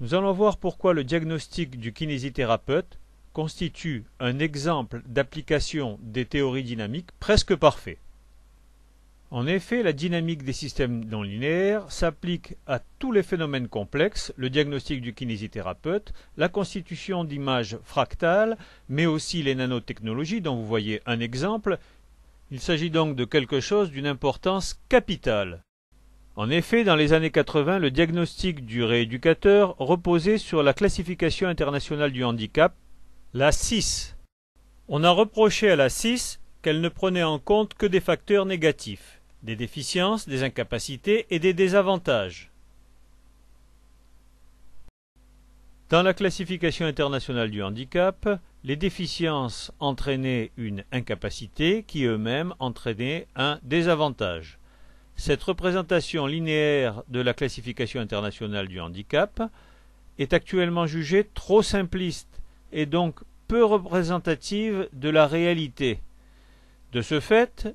Nous allons voir pourquoi le diagnostic du kinésithérapeute constitue un exemple d'application des théories dynamiques presque parfait. En effet, la dynamique des systèmes non linéaires s'applique à tous les phénomènes complexes, le diagnostic du kinésithérapeute, la constitution d'images fractales, mais aussi les nanotechnologies dont vous voyez un exemple. Il s'agit donc de quelque chose d'une importance capitale. En effet, dans les années 80, le diagnostic du rééducateur reposait sur la classification internationale du handicap, la CIS. On a reproché à la CIS qu'elle ne prenait en compte que des facteurs négatifs, des déficiences, des incapacités et des désavantages. Dans la classification internationale du handicap, les déficiences entraînaient une incapacité qui eux-mêmes entraînaient un désavantage. Cette représentation linéaire de la classification internationale du handicap est actuellement jugée trop simpliste et donc peu représentative de la réalité. De ce fait,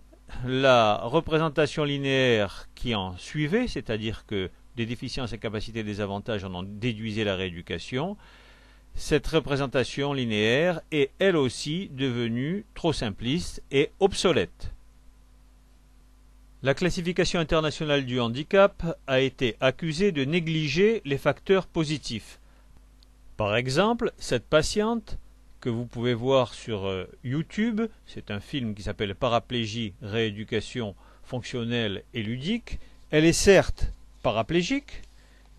la représentation linéaire qui en suivait, c'est-à-dire que des déficiences, et capacités des avantages en en déduisait la rééducation, cette représentation linéaire est elle aussi devenue trop simpliste et obsolète. La classification internationale du handicap a été accusée de négliger les facteurs positifs. Par exemple, cette patiente, que vous pouvez voir sur euh, YouTube, c'est un film qui s'appelle Paraplégie, rééducation fonctionnelle et ludique, elle est certes paraplégique,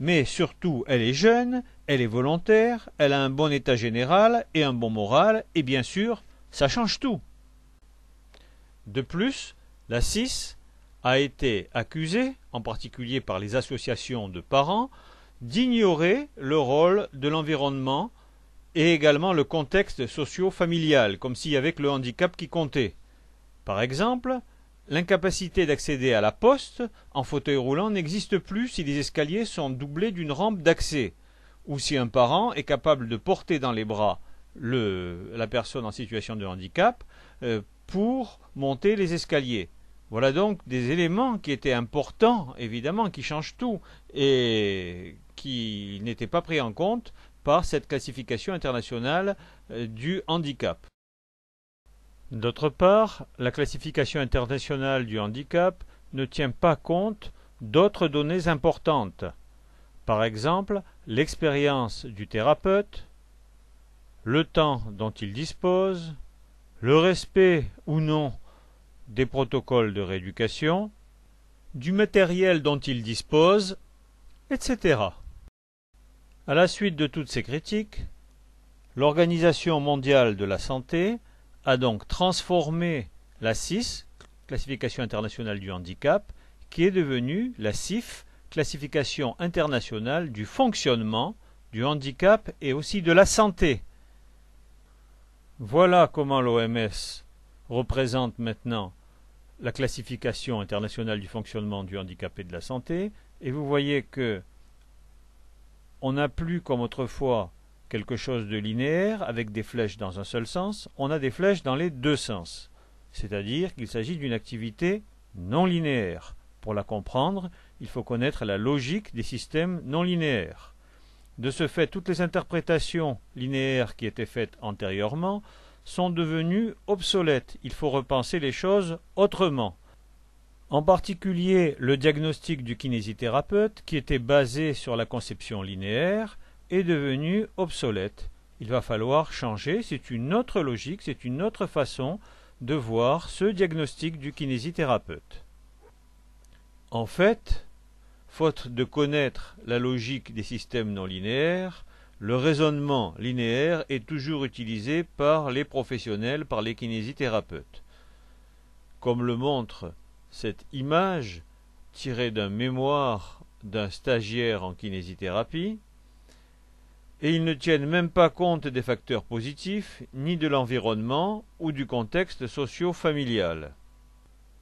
mais surtout elle est jeune, elle est volontaire, elle a un bon état général et un bon moral, et bien sûr, ça change tout. De plus, la Cis a été accusé, en particulier par les associations de parents, d'ignorer le rôle de l'environnement et également le contexte socio-familial, comme s'il y avait le handicap qui comptait. Par exemple, L'incapacité d'accéder à la poste en fauteuil roulant n'existe plus si les escaliers sont doublés d'une rampe d'accès, ou si un parent est capable de porter dans les bras la personne en situation de handicap euh, pour monter les escaliers. Voilà donc des éléments qui étaient importants, évidemment, qui changent tout et qui n'étaient pas pris en compte par cette classification internationale euh, du handicap. D'autre part, la classification internationale du handicap ne tient pas compte d'autres données importantes, par exemple l'expérience du thérapeute, le temps dont il dispose, le respect ou non des protocoles de rééducation, du matériel dont ils disposent, etc. À la suite de toutes ces critiques, l'Organisation mondiale de la santé a donc transformé la CIS, classification internationale du handicap, qui est devenue la CIF, classification internationale du fonctionnement, du handicap et aussi de la santé. Voilà comment l'OMS représente maintenant la classification internationale du fonctionnement du handicapé de la santé, et vous voyez que on n'a plus comme autrefois quelque chose de linéaire avec des flèches dans un seul sens, on a des flèches dans les deux sens, c'est-à-dire qu'il s'agit d'une activité non linéaire. Pour la comprendre, il faut connaître la logique des systèmes non linéaires. De ce fait, toutes les interprétations linéaires qui étaient faites antérieurement sont devenues obsolètes. Il faut repenser les choses autrement. En particulier le diagnostic du kinésithérapeute, qui était basé sur la conception linéaire, est devenu obsolète. Il va falloir changer, c'est une autre logique, c'est une autre façon de voir ce diagnostic du kinésithérapeute. En fait, faute de connaître la logique des systèmes non linéaires, le raisonnement linéaire est toujours utilisé par les professionnels, par les kinésithérapeutes. Comme le montre cette image tirée d'un mémoire d'un stagiaire en kinésithérapie, et ils ne tiennent même pas compte des facteurs positifs, ni de l'environnement ou du contexte socio-familial.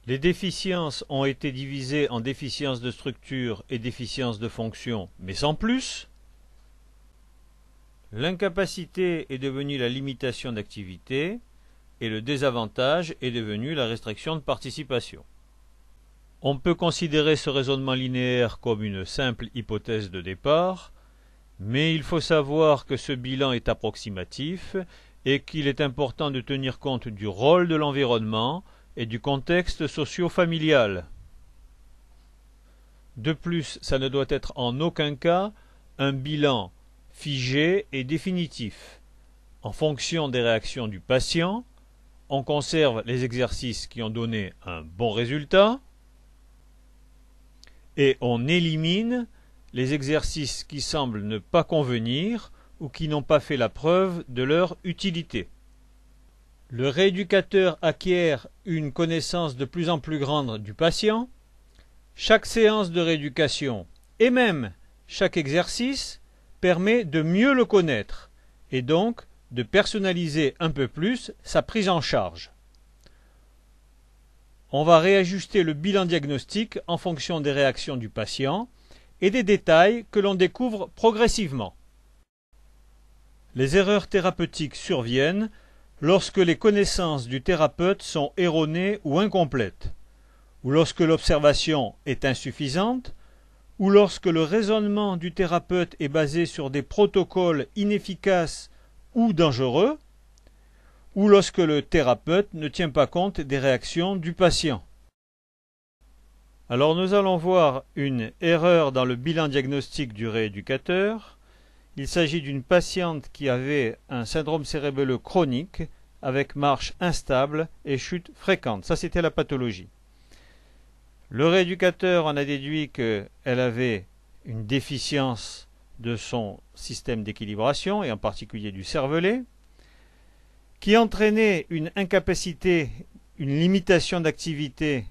Les déficiences ont été divisées en déficiences de structure et déficiences de fonction, mais sans plus. L'incapacité est devenue la limitation d'activité et le désavantage est devenu la restriction de participation. On peut considérer ce raisonnement linéaire comme une simple hypothèse de départ, mais il faut savoir que ce bilan est approximatif et qu'il est important de tenir compte du rôle de l'environnement et du contexte socio-familial. De plus, ça ne doit être en aucun cas un bilan figé et définitif. En fonction des réactions du patient, on conserve les exercices qui ont donné un bon résultat et on élimine les exercices qui semblent ne pas convenir ou qui n'ont pas fait la preuve de leur utilité. Le rééducateur acquiert une connaissance de plus en plus grande du patient. Chaque séance de rééducation et même chaque exercice permet de mieux le connaître et donc de personnaliser un peu plus sa prise en charge. On va réajuster le bilan diagnostique en fonction des réactions du patient et des détails que l'on découvre progressivement. Les erreurs thérapeutiques surviennent lorsque les connaissances du thérapeute sont erronées ou incomplètes, ou lorsque l'observation est insuffisante, ou lorsque le raisonnement du thérapeute est basé sur des protocoles inefficaces ou dangereux, ou lorsque le thérapeute ne tient pas compte des réactions du patient. Alors nous allons voir une erreur dans le bilan diagnostique du rééducateur. Il s'agit d'une patiente qui avait un syndrome cérébelleux chronique avec marche instable et chute fréquente. Ça c'était la pathologie. Le rééducateur en a déduit qu'elle avait une déficience de son système d'équilibration, et en particulier du cervelet, qui entraînait une incapacité, une limitation d'activité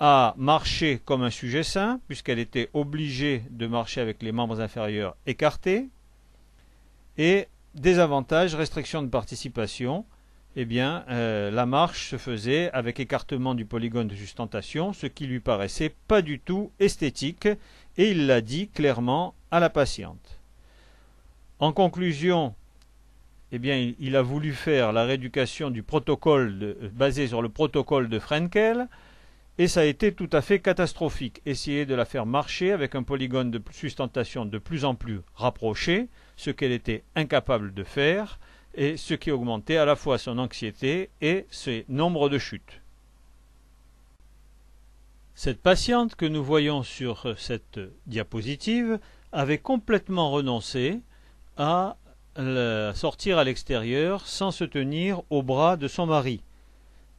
à marcher comme un sujet sain, puisqu'elle était obligée de marcher avec les membres inférieurs écartés, et désavantages, restrictions de participation, eh bien, euh, la marche se faisait avec écartement du polygone de sustentation, ce qui lui paraissait pas du tout esthétique, et il l'a dit clairement à la patiente. En conclusion, eh bien, il, a voulu faire la rééducation du protocole euh, basé sur le protocole de Frenkel, et ça a été tout à fait catastrophique. Essayer de la faire marcher avec un polygone de sustentation de plus en plus rapproché, ce qu'elle était incapable de faire, et ce qui augmentait à la fois son anxiété et ses nombres de chutes. Cette patiente que nous voyons sur cette diapositive avait complètement renoncé à sortir à l'extérieur sans se tenir au bras de son mari.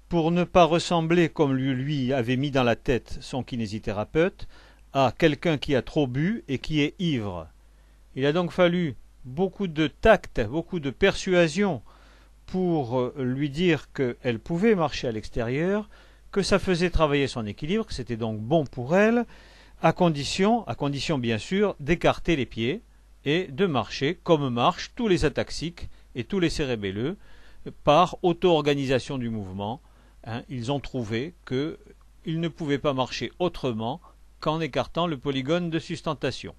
Pour ne pas ressembler, comme lui avait mis dans la tête son kinésithérapeute, à quelqu'un qui a trop bu et qui est ivre. Il a donc fallu beaucoup de tact, beaucoup de persuasion pour euh, lui dire qu'elle pouvait marcher à l'extérieur, que ça faisait travailler son équilibre, que c'était donc bon pour elle, à condition, à condition bien sûr, d'écarter les pieds et de marcher comme marchent tous les ataxiques et tous les cérébelleux par auto-organisation du mouvement. Hein. ils ont trouvé qu'ils ne pouvaient pas marcher autrement qu'en écartant le polygone de sustentation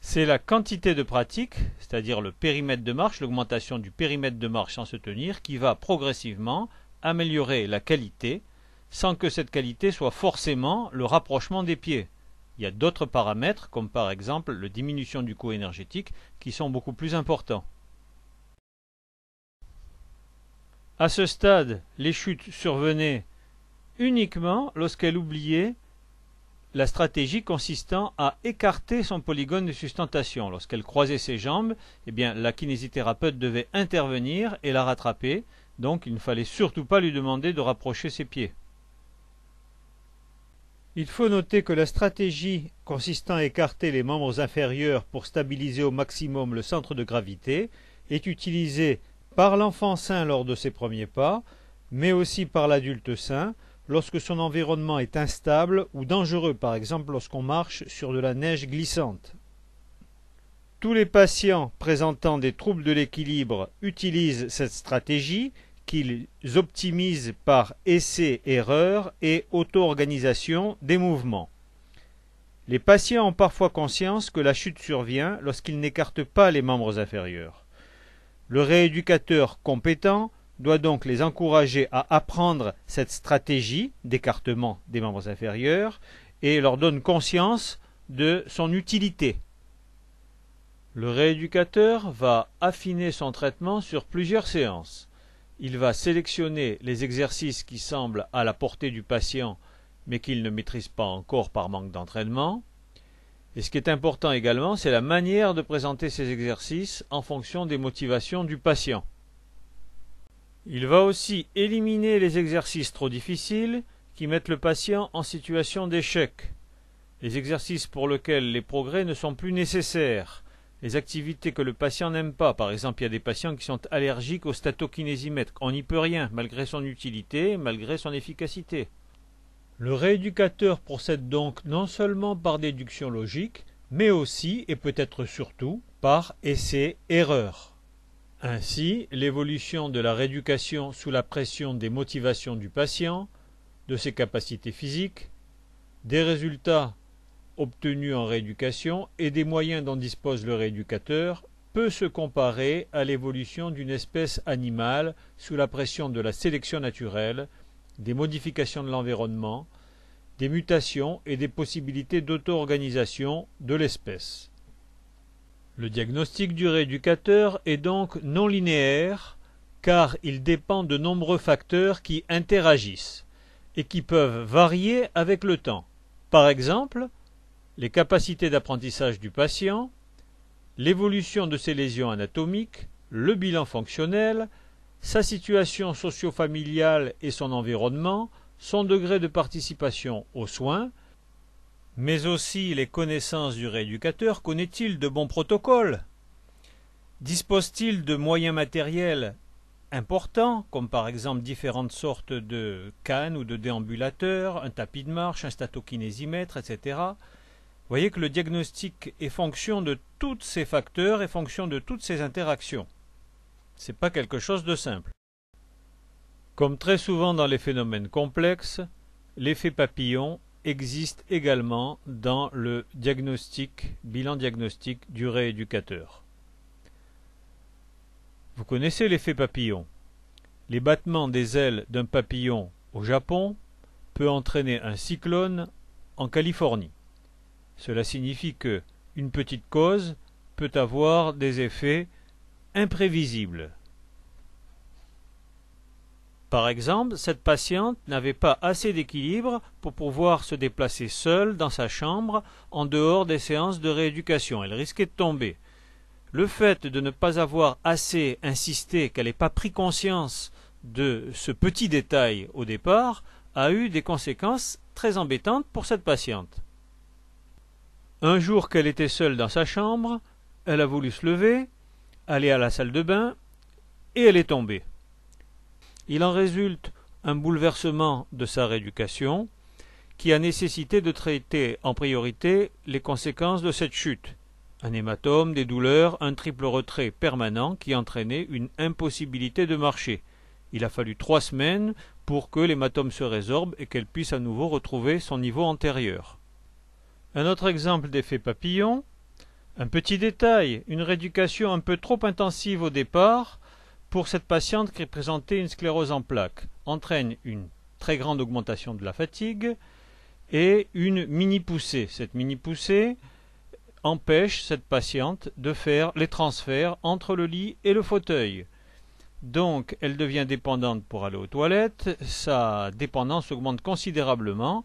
c'est la quantité de pratique, c'est-à-dire le périmètre de marche, l'augmentation du périmètre de marche sans se tenir, qui va progressivement améliorer la qualité sans que cette qualité soit forcément le rapprochement des pieds. Il y a d'autres paramètres, comme par exemple la diminution du coût énergétique, qui sont beaucoup plus importants. À ce stade, les chutes survenaient uniquement lorsqu'elle oubliait la stratégie consistant à écarter son polygone de sustentation. Lorsqu'elle croisait ses jambes, eh bien, la kinésithérapeute devait intervenir et la rattraper, donc il ne fallait surtout pas lui demander de rapprocher ses pieds. Il faut noter que la stratégie consistant à écarter les membres inférieurs pour stabiliser au maximum le centre de gravité est utilisée par l'enfant sain lors de ses premiers pas, mais aussi par l'adulte sain, lorsque son environnement est instable ou dangereux, par exemple lorsqu'on marche sur de la neige glissante. Tous les patients présentant des troubles de l'équilibre utilisent cette stratégie qu'ils optimisent par essai-erreur et auto-organisation des mouvements. Les patients ont parfois conscience que la chute survient lorsqu'ils n'écartent pas les membres inférieurs. Le rééducateur compétent doit donc les encourager à apprendre cette stratégie d'écartement des membres inférieurs et leur donne conscience de son utilité. Le rééducateur va affiner son traitement sur plusieurs séances. Il va sélectionner les exercices qui semblent à la portée du patient mais qu'il ne maîtrise pas encore par manque d'entraînement. Et ce qui est important également, c'est la manière de présenter ces exercices en fonction des motivations du patient. Il va aussi éliminer les exercices trop difficiles qui mettent le patient en situation d'échec, les exercices pour lesquels les progrès ne sont plus nécessaires, les activités que le patient n'aime pas. Par exemple, il y a des patients qui sont allergiques au statokinésimètre. On n'y peut rien, malgré son utilité, malgré son efficacité. Le rééducateur procède donc non seulement par déduction logique, mais aussi, et peut-être surtout, par essai-erreur. Ainsi, l'évolution de la rééducation sous la pression des motivations du patient, de ses capacités physiques, des résultats obtenus en rééducation et des moyens dont dispose le rééducateur peut se comparer à l'évolution d'une espèce animale sous la pression de la sélection naturelle, des modifications de l'environnement, des mutations et des possibilités d'auto-organisation de l'espèce. Le diagnostic du rééducateur est donc non linéaire car il dépend de nombreux facteurs qui interagissent et qui peuvent varier avec le temps. Par exemple, les capacités d'apprentissage du patient, l'évolution de ses lésions anatomiques, le bilan fonctionnel, sa situation socio-familiale et son environnement, son degré de participation aux soins, mais aussi les connaissances du rééducateur Connaît-il de bons protocoles Dispose-t-il de moyens matériels importants, comme par exemple différentes sortes de cannes ou de déambulateurs, un tapis de marche, un statokinésimètre, etc. voyez que le diagnostic est fonction de tous ces facteurs et fonction de toutes ces interactions. Ce n'est pas quelque chose de simple. Comme très souvent dans les phénomènes complexes, l'effet papillon existe également dans le diagnostic, bilan diagnostique du rééducateur. Vous connaissez l'effet papillon. Les battements des ailes d'un papillon au Japon peut entraîner un cyclone en Californie. Cela signifie que une petite cause peut avoir des effets imprévisibles. Par exemple, cette patiente n'avait pas assez d'équilibre pour pouvoir se déplacer seule dans sa chambre en dehors des séances de rééducation. Elle risquait de tomber. Le fait de ne pas avoir assez insisté, qu'elle n'ait pas pris conscience de ce petit détail au départ, a eu des conséquences très embêtantes pour cette patiente. Un jour qu'elle était seule dans sa chambre, elle a voulu se lever, aller à la salle de bain, et elle est tombée. Il en résulte un bouleversement de sa rééducation qui a nécessité de traiter en priorité les conséquences de cette chute un hématome, des douleurs, un triple retrait permanent qui entraînait une impossibilité de marcher. Il a fallu trois semaines pour que l'hématome se résorbe et qu'elle puisse à nouveau retrouver son niveau antérieur. Un autre exemple d'effet papillon. Un petit détail, une rééducation un peu trop intensive au départ pour cette patiente qui présentait une sclérose en plaques, entraîne une très grande augmentation de la fatigue et une mini-poussée. Cette mini-poussée empêche cette patiente de faire les transferts entre le lit et le fauteuil. Donc, elle devient dépendante pour aller aux toilettes, sa dépendance augmente considérablement.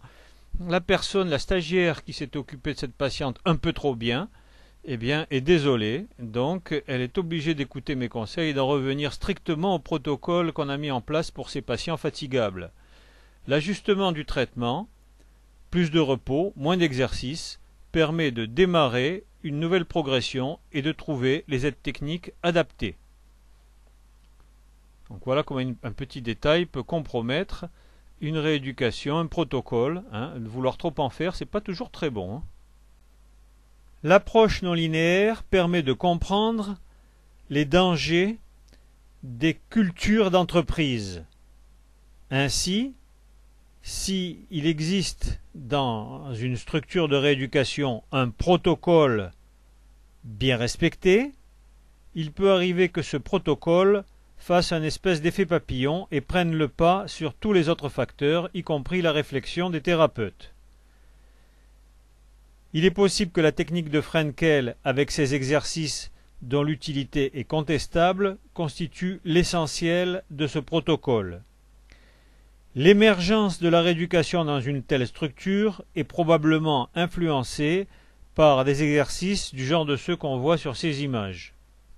La personne, la stagiaire qui s'est occupée de cette patiente un peu trop bien, eh bien, est désolée, donc elle est obligée d'écouter mes conseils et d'en revenir strictement au protocole qu'on a mis en place pour ces patients fatigables. L'ajustement du traitement, plus de repos, moins d'exercice, permet de démarrer une nouvelle progression et de trouver les aides techniques adaptées. Donc voilà comment un petit détail peut compromettre une rééducation, un protocole. Ne hein. vouloir trop en faire, c'est pas toujours très bon. Hein. L'approche non linéaire permet de comprendre les dangers des cultures d'entreprise. Ainsi, s'il existe dans une structure de rééducation un protocole bien respecté, il peut arriver que ce protocole fasse un espèce d'effet papillon et prenne le pas sur tous les autres facteurs, y compris la réflexion des thérapeutes. Il est possible que la technique de Frenkel, avec ses exercices dont l'utilité est contestable, constitue l'essentiel de ce protocole. L'émergence de la rééducation dans une telle structure est probablement influencée par des exercices du genre de ceux qu'on voit sur ces images.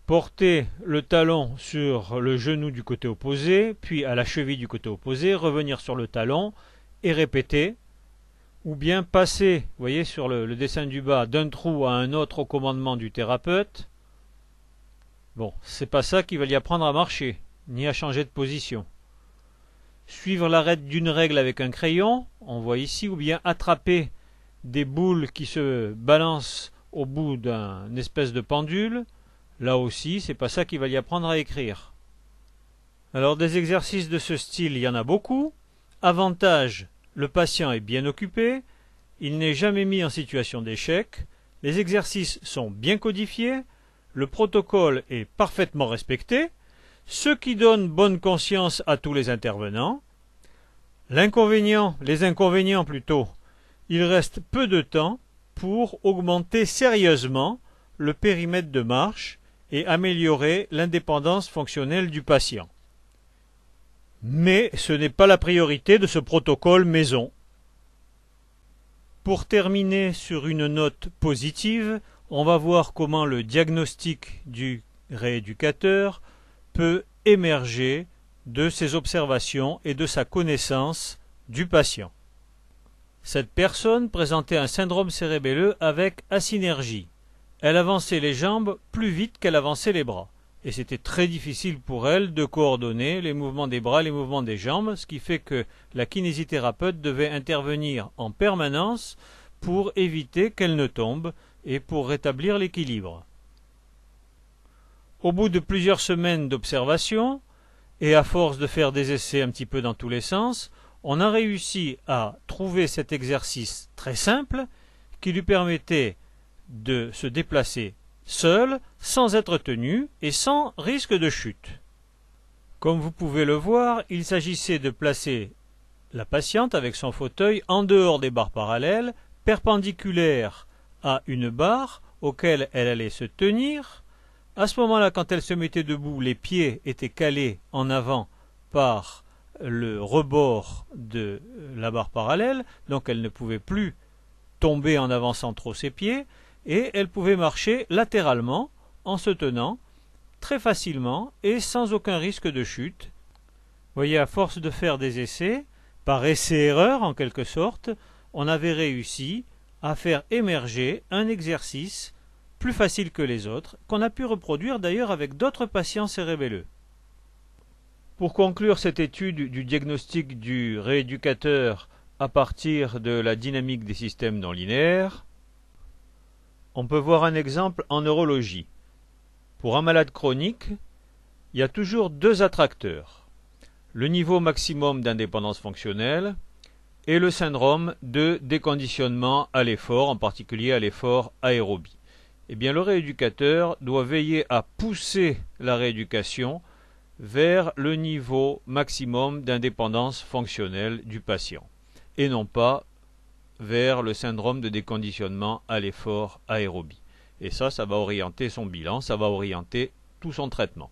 Porter le talon sur le genou du côté opposé, puis à la cheville du côté opposé, revenir sur le talon et répéter ou bien passer, vous voyez sur le, dessin du bas, d'un trou à un autre au commandement du thérapeute, bon, c'est pas ça qui va lui apprendre à marcher, ni à changer de position. Suivre l'arrêt d'une règle avec un crayon, on voit ici, ou bien attraper des boules qui se balancent au bout d'une espèce de pendule, là aussi, c'est pas ça qui va lui apprendre à écrire. Alors des exercices de ce style, il y en a beaucoup. Avantage, le patient est bien occupé, il n'est jamais mis en situation d'échec, les exercices sont bien codifiés, le protocole est parfaitement respecté, ce qui donne bonne conscience à tous les intervenants. L'inconvénient, les inconvénients plutôt, il reste peu de temps pour augmenter sérieusement le périmètre de marche et améliorer l'indépendance fonctionnelle du patient mais ce n'est pas la priorité de ce protocole maison. Pour terminer sur une note positive, on va voir comment le diagnostic du rééducateur peut émerger de ses observations et de sa connaissance du patient. Cette personne présentait un syndrome cérébelleux avec asynergie. Elle avançait les jambes plus vite qu'elle avançait les bras et c'était très difficile pour elle de coordonner les mouvements des bras, les mouvements des jambes, ce qui fait que la kinésithérapeute devait intervenir en permanence pour éviter qu'elle ne tombe et pour rétablir l'équilibre. Au bout de plusieurs semaines d'observation, et à force de faire des essais un petit peu dans tous les sens, on a réussi à trouver cet exercice très simple qui lui permettait de se déplacer seule sans être tenue et sans risque de chute. Comme vous pouvez le voir, il s'agissait de placer la patiente avec son fauteuil en dehors des barres parallèles, perpendiculaires à une barre auquel elle allait se tenir. À ce moment-là, quand elle se mettait debout, les pieds étaient calés en avant par le rebord de la barre parallèle, donc elle ne pouvait plus tomber en avançant trop ses pieds, et elle pouvait marcher latéralement en se tenant très facilement et sans aucun risque de chute. Voyez, à force de faire des essais, par essai-erreur en quelque sorte, on avait réussi à faire émerger un exercice plus facile que les autres, qu'on a pu reproduire d'ailleurs avec d'autres patients cérébelleux. Pour conclure cette étude du diagnostic du rééducateur à partir de la dynamique des systèmes non linéaires, on peut voir un exemple en neurologie. Pour un malade chronique, il y a toujours deux attracteurs, le niveau maximum d'indépendance fonctionnelle et le syndrome de déconditionnement à l'effort, en particulier à l'effort aérobie. Eh bien, le rééducateur doit veiller à pousser la rééducation vers le niveau maximum d'indépendance fonctionnelle du patient, et non pas vers le syndrome de déconditionnement à l'effort aérobie. Et ça, ça va orienter son bilan, ça va orienter tout son traitement.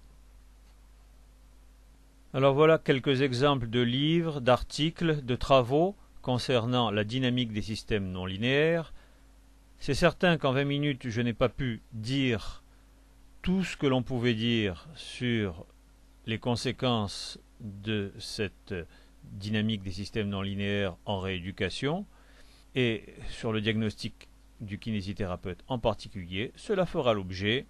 Alors voilà quelques exemples de livres, d'articles, de travaux concernant la dynamique des systèmes non linéaires. C'est certain qu'en 20 minutes, je n'ai pas pu dire tout ce que l'on pouvait dire sur les conséquences de cette dynamique des systèmes non linéaires en rééducation et sur le diagnostic du kinésithérapeute en particulier, cela fera l'objet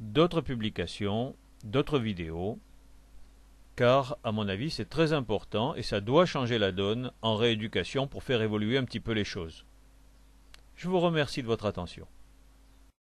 d'autres publications, d'autres vidéos, car à mon avis c'est très important et ça doit changer la donne en rééducation pour faire évoluer un petit peu les choses. Je vous remercie de votre attention.